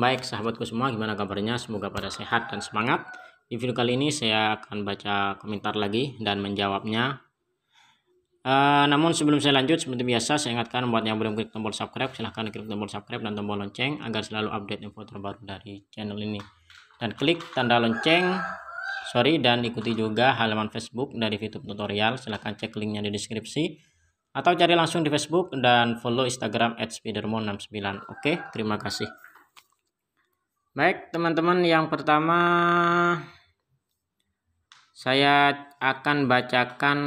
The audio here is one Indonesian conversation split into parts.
Baik sahabatku semua gimana kabarnya semoga pada sehat dan semangat Di video kali ini saya akan baca komentar lagi dan menjawabnya Uh, namun sebelum saya lanjut, seperti biasa saya ingatkan buat yang belum klik tombol subscribe, silahkan klik tombol subscribe dan tombol lonceng agar selalu update info terbaru dari channel ini. Dan klik tanda lonceng, sorry, dan ikuti juga halaman Facebook dari YouTube tutorial. Silahkan cek linknya di deskripsi. Atau cari langsung di Facebook dan follow Instagram at spidermon69. Oke, terima kasih. Baik, teman-teman, yang pertama saya akan bacakan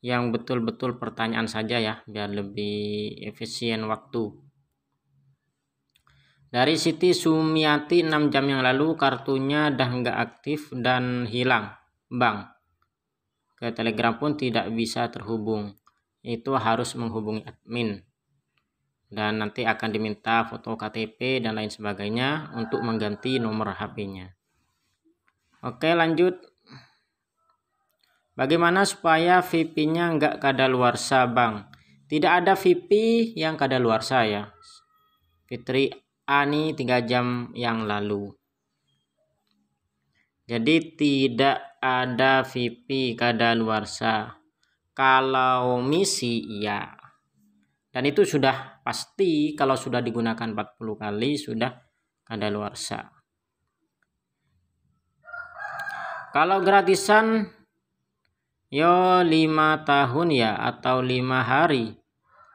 yang betul-betul pertanyaan saja ya, biar lebih efisien waktu. Dari Siti Sumiati 6 jam yang lalu kartunya dah nggak aktif dan hilang. Bang, ke Telegram pun tidak bisa terhubung. Itu harus menghubungi admin dan nanti akan diminta foto KTP dan lain sebagainya untuk mengganti nomor HP-nya. Oke lanjut. Bagaimana supaya VP-nya nggak kadaluarsa bang? Tidak ada VP yang kadaluarsa ya. Fitri Ani 3 jam yang lalu. Jadi tidak ada VP kadaluarsa. Kalau misi ya dan itu sudah pasti kalau sudah digunakan 40 kali sudah luar ada sah. kalau gratisan yo 5 tahun ya atau 5 hari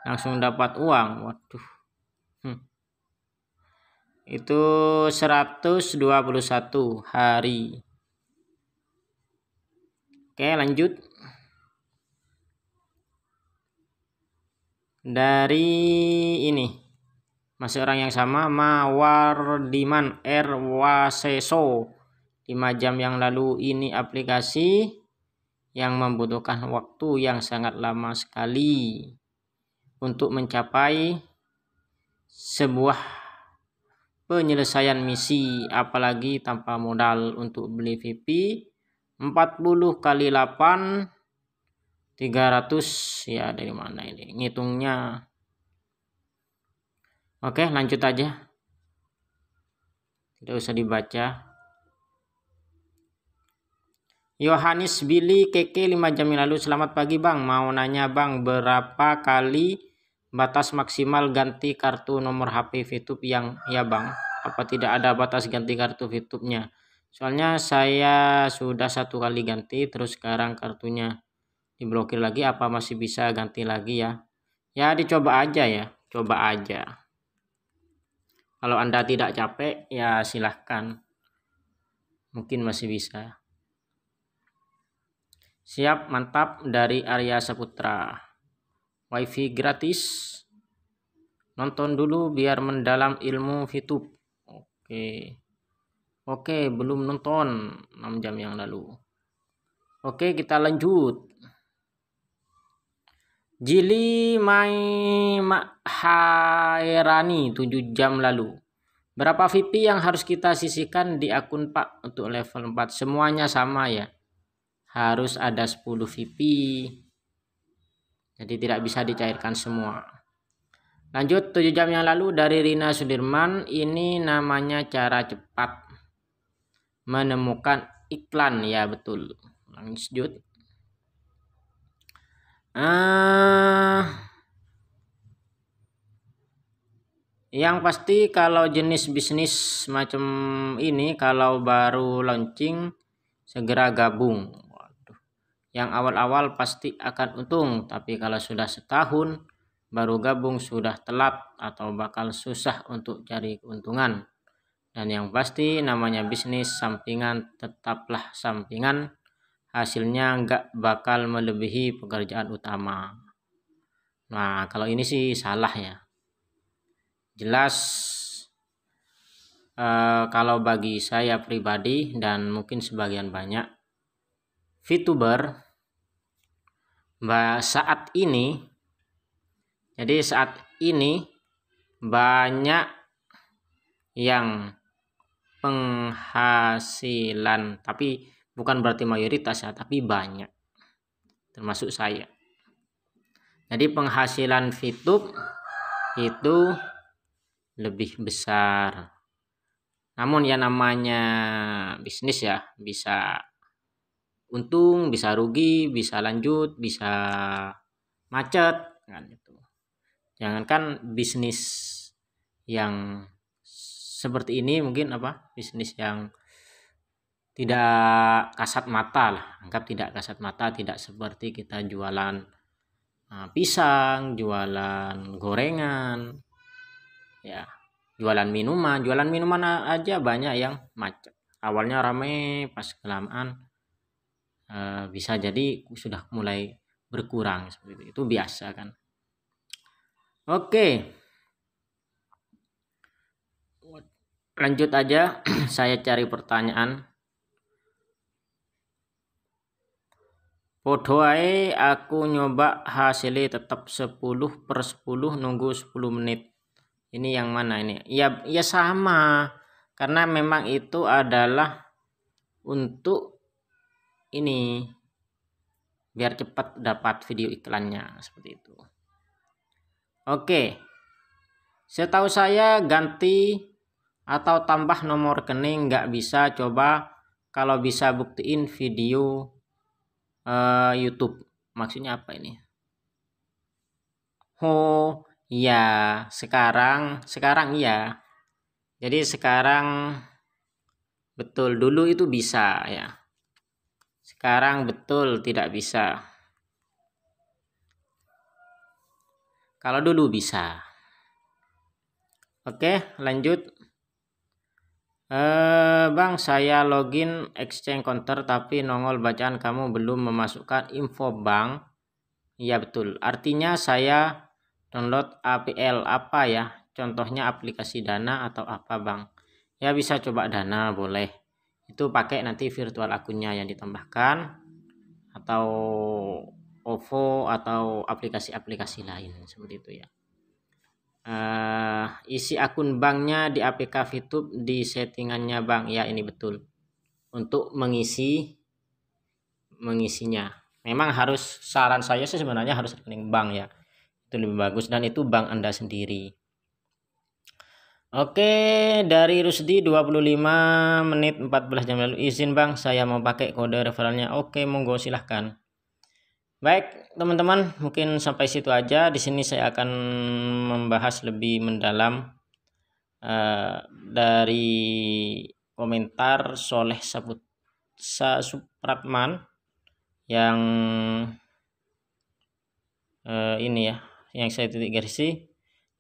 langsung dapat uang waduh hmm. itu 121 hari oke lanjut dari ini masih orang yang sama Mawardiman rwaseso 5 jam yang lalu ini aplikasi yang membutuhkan waktu yang sangat lama sekali untuk mencapai sebuah penyelesaian misi apalagi tanpa modal untuk beli VP 40 kali 8 300 ya dari mana ini ngitungnya oke lanjut aja tidak usah dibaca Yohanes Billy KK 5 jam yang lalu selamat pagi Bang mau nanya Bang berapa kali batas maksimal ganti kartu nomor HP VTube yang ya Bang apa tidak ada batas ganti kartu VTube-nya soalnya saya sudah satu kali ganti terus sekarang kartunya diblokir lagi apa masih bisa ganti lagi ya ya dicoba aja ya coba aja kalau anda tidak capek ya silahkan mungkin masih bisa siap mantap dari Arya Saputra wifi gratis nonton dulu biar mendalam ilmu fitup oke oke belum nonton 6 jam yang lalu oke kita lanjut Jili Mai Hairani 7 jam lalu. Berapa VP yang harus kita sisihkan di akun Pak untuk level 4? Semuanya sama ya. Harus ada 10 VP. Jadi tidak bisa dicairkan semua. Lanjut 7 jam yang lalu dari Rina Sudirman. Ini namanya cara cepat menemukan iklan ya betul. Lanjut. Uh, yang pasti kalau jenis bisnis macam ini kalau baru launching segera gabung. Waduh. Yang awal-awal pasti akan untung, tapi kalau sudah setahun baru gabung sudah telat atau bakal susah untuk cari keuntungan. Dan yang pasti namanya bisnis sampingan tetaplah sampingan hasilnya nggak bakal melebihi pekerjaan utama. Nah, kalau ini sih salah ya. Jelas eh, kalau bagi saya pribadi dan mungkin sebagian banyak VTuber saat ini jadi saat ini banyak yang penghasilan tapi bukan berarti mayoritas ya, tapi banyak, termasuk saya. Jadi penghasilan fitup itu lebih besar. Namun ya namanya bisnis ya, bisa untung, bisa rugi, bisa lanjut, bisa macet, kan itu. Jangankan bisnis yang seperti ini mungkin apa? Bisnis yang tidak kasat mata lah anggap tidak kasat mata tidak seperti kita jualan eh, pisang jualan gorengan ya jualan minuman jualan minuman aja banyak yang macet awalnya rame pas kelamaan eh, bisa jadi sudah mulai berkurang seperti itu, biasa kan oke lanjut aja saya cari pertanyaan Podo aku nyoba hasilnya tetap 10 per 10 nunggu 10 menit. Ini yang mana ini? Ya ya sama. Karena memang itu adalah untuk ini biar cepat dapat video iklannya seperti itu. Oke. Setahu saya ganti atau tambah nomor rekening nggak bisa coba kalau bisa buktiin video uh, YouTube. Maksudnya apa ini? Oh, ya, sekarang sekarang iya Jadi sekarang betul dulu itu bisa ya. Sekarang betul tidak bisa. Kalau dulu bisa. Oke, lanjut. Eh, Bang, saya login exchange counter tapi nongol bacaan kamu belum memasukkan info bank. Ya betul. Artinya saya download APL apa ya? Contohnya aplikasi Dana atau apa, Bang? Ya bisa coba Dana boleh. Itu pakai nanti virtual akunnya yang ditambahkan atau OVO atau aplikasi-aplikasi lain seperti itu ya uh, isi akun banknya di APK Fitup di settingannya bank ya ini betul untuk mengisi mengisinya memang harus saran saya sih sebenarnya harus rekening bank ya itu lebih bagus dan itu bank anda sendiri Oke dari Rusdi 25 menit 14 jam lalu izin bang saya mau pakai kode referralnya Oke monggo silahkan Baik, teman-teman, mungkin sampai situ aja. Di sini saya akan membahas lebih mendalam uh, dari komentar Soleh Sabut Sa yang uh, ini ya, yang saya titik garis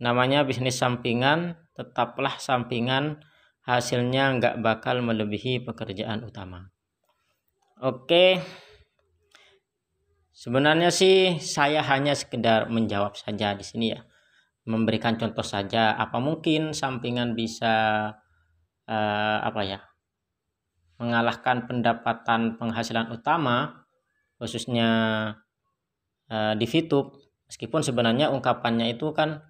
Namanya bisnis sampingan, tetaplah sampingan, hasilnya nggak bakal melebihi pekerjaan utama. Oke. Okay. Sebenarnya sih saya hanya sekedar menjawab saja di sini ya. Memberikan contoh saja apa mungkin sampingan bisa uh, apa ya? mengalahkan pendapatan penghasilan utama khususnya uh, di fitup. meskipun sebenarnya ungkapannya itu kan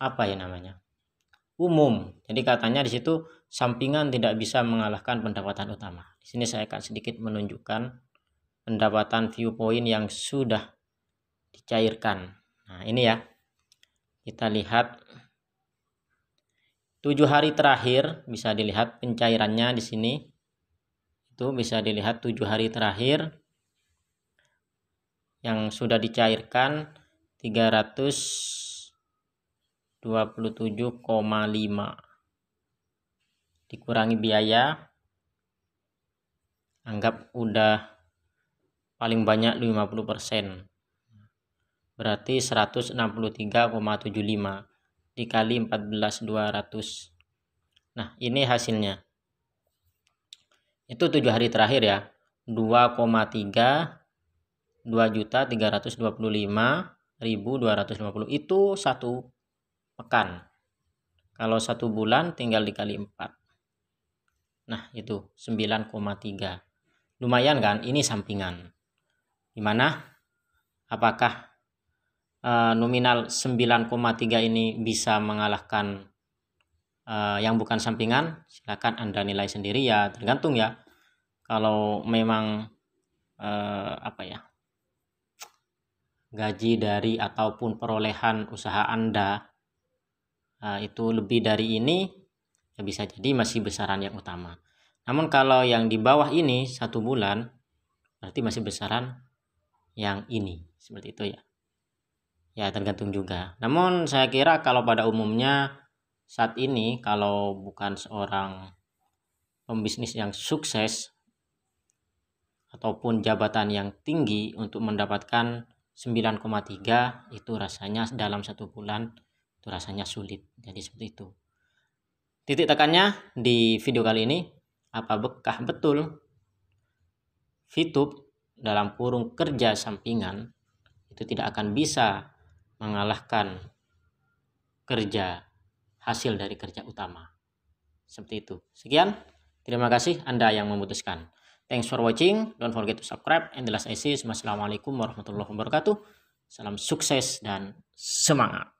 apa ya namanya? umum. Jadi katanya di situ sampingan tidak bisa mengalahkan pendapatan utama. Di sini saya akan sedikit menunjukkan pendapatan viewpoint yang sudah dicairkan. Nah, ini ya. Kita lihat 7 hari terakhir bisa dilihat pencairannya di sini. Itu bisa dilihat 7 hari terakhir yang sudah dicairkan 327,5 dikurangi biaya anggap udah paling banyak 50%. Berarti 163,75 dikali 14.200. Nah, ini hasilnya. Itu 7 hari terakhir ya. 2,3 1250 itu satu pekan. Kalau satu bulan tinggal dikali 4. Nah itu 9,3. Lumayan kan ini sampingan di mana apakah uh, nominal 9,3 ini bisa mengalahkan uh, yang bukan sampingan silakan Anda nilai sendiri ya tergantung ya kalau memang uh, apa ya gaji dari ataupun perolehan usaha Anda uh, itu lebih dari ini ya bisa jadi masih besaran yang utama. Namun kalau yang di bawah ini satu bulan berarti masih besaran yang ini seperti itu ya ya tergantung juga namun saya kira kalau pada umumnya saat ini kalau bukan seorang pembisnis yang sukses ataupun jabatan yang tinggi untuk mendapatkan 9,3 itu rasanya dalam satu bulan itu rasanya sulit jadi seperti itu titik tekannya di video kali ini apa bekah betul VTube dalam kurung kerja sampingan itu tidak akan bisa mengalahkan kerja hasil dari kerja utama. Seperti itu. Sekian. Terima kasih Anda yang memutuskan. Thanks for watching. Don't forget to subscribe. And the last I see. Assalamualaikum warahmatullahi wabarakatuh. Salam sukses dan semangat.